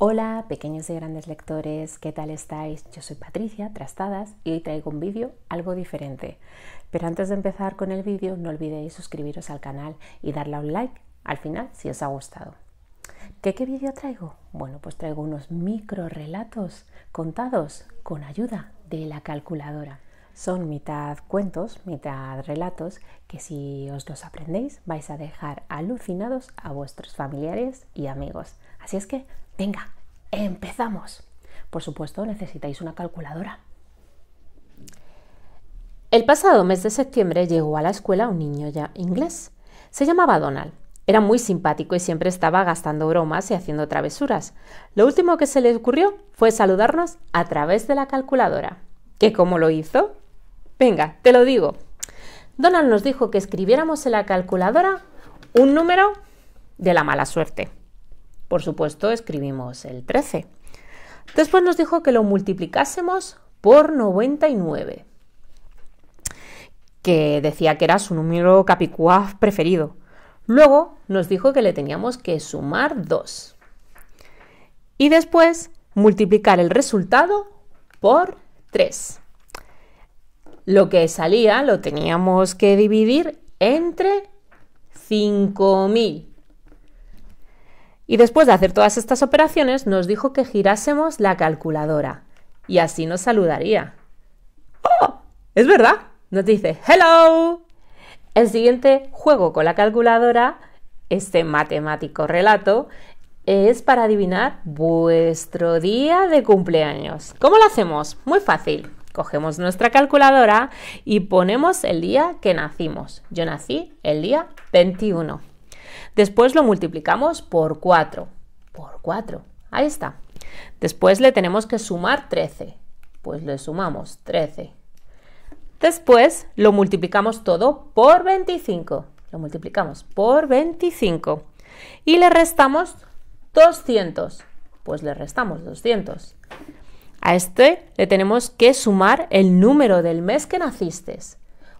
Hola, pequeños y grandes lectores, ¿qué tal estáis? Yo soy Patricia Trastadas y hoy traigo un vídeo algo diferente. Pero antes de empezar con el vídeo, no olvidéis suscribiros al canal y darle un like al final si os ha gustado. ¿Qué, qué vídeo traigo? Bueno, pues traigo unos micro relatos contados con ayuda de la calculadora. Son mitad cuentos, mitad relatos, que si os los aprendéis vais a dejar alucinados a vuestros familiares y amigos. Así es que Venga, empezamos. Por supuesto, necesitáis una calculadora. El pasado mes de septiembre llegó a la escuela un niño ya inglés. Se llamaba Donald. Era muy simpático y siempre estaba gastando bromas y haciendo travesuras. Lo último que se le ocurrió fue saludarnos a través de la calculadora. ¿Qué cómo lo hizo? Venga, te lo digo. Donald nos dijo que escribiéramos en la calculadora un número de la mala suerte. Por supuesto, escribimos el 13. Después nos dijo que lo multiplicásemos por 99, que decía que era su número capicúa preferido. Luego nos dijo que le teníamos que sumar 2. Y después multiplicar el resultado por 3. Lo que salía lo teníamos que dividir entre 5000. Y después de hacer todas estas operaciones nos dijo que girásemos la calculadora y así nos saludaría. ¡Oh! ¿Es verdad? Nos dice ¡Hello! El siguiente juego con la calculadora, este matemático relato, es para adivinar vuestro día de cumpleaños. ¿Cómo lo hacemos? Muy fácil. Cogemos nuestra calculadora y ponemos el día que nacimos. Yo nací el día 21. Después lo multiplicamos por 4. Por 4. Ahí está. Después le tenemos que sumar 13. Pues le sumamos 13. Después lo multiplicamos todo por 25. Lo multiplicamos por 25. Y le restamos 200. Pues le restamos 200. A este le tenemos que sumar el número del mes que naciste.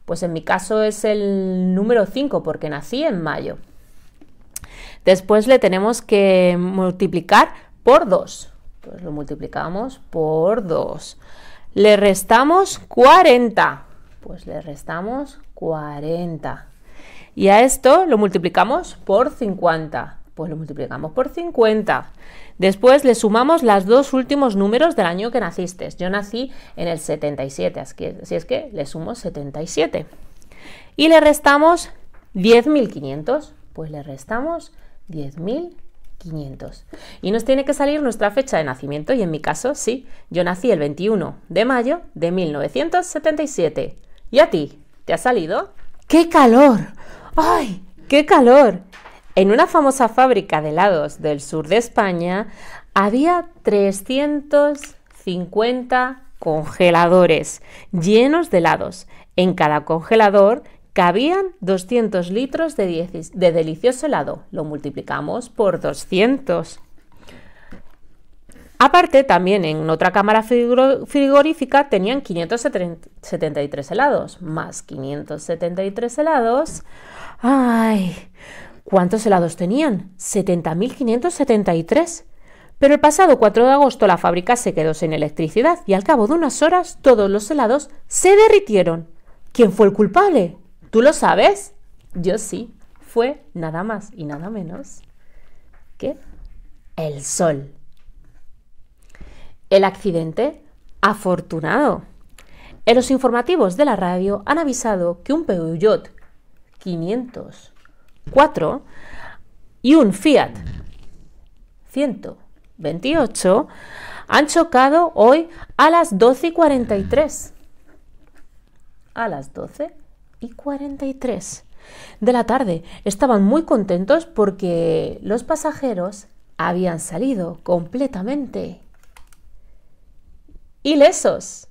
Pues en mi caso es el número 5 porque nací en mayo. Después le tenemos que multiplicar por 2. Pues lo multiplicamos por 2. Le restamos 40. Pues le restamos 40. Y a esto lo multiplicamos por 50. Pues lo multiplicamos por 50. Después le sumamos los dos últimos números del año que naciste. Yo nací en el 77, así es que le sumo 77. Y le restamos 10.500. Pues le restamos 10.500. Y nos tiene que salir nuestra fecha de nacimiento, y en mi caso, sí, yo nací el 21 de mayo de 1977. ¿Y a ti? ¿Te ha salido? ¡Qué calor! ¡Ay! ¡Qué calor! En una famosa fábrica de helados del sur de España había 350 congeladores llenos de helados. En cada congelador Cabían 200 litros de, de delicioso helado. Lo multiplicamos por 200. Aparte, también en otra cámara frigorífica tenían 573 helados. Más 573 helados. ¡Ay! ¿Cuántos helados tenían? 70.573. Pero el pasado 4 de agosto la fábrica se quedó sin electricidad y al cabo de unas horas todos los helados se derritieron. ¿Quién fue el culpable? ¿Tú lo sabes? Yo sí. Fue nada más y nada menos que el sol. El accidente afortunado. En los informativos de la radio han avisado que un Peugeot 504 y un Fiat 128 han chocado hoy a las 12.43. y A las 12 y 43 de la tarde. Estaban muy contentos porque los pasajeros habían salido completamente ilesos.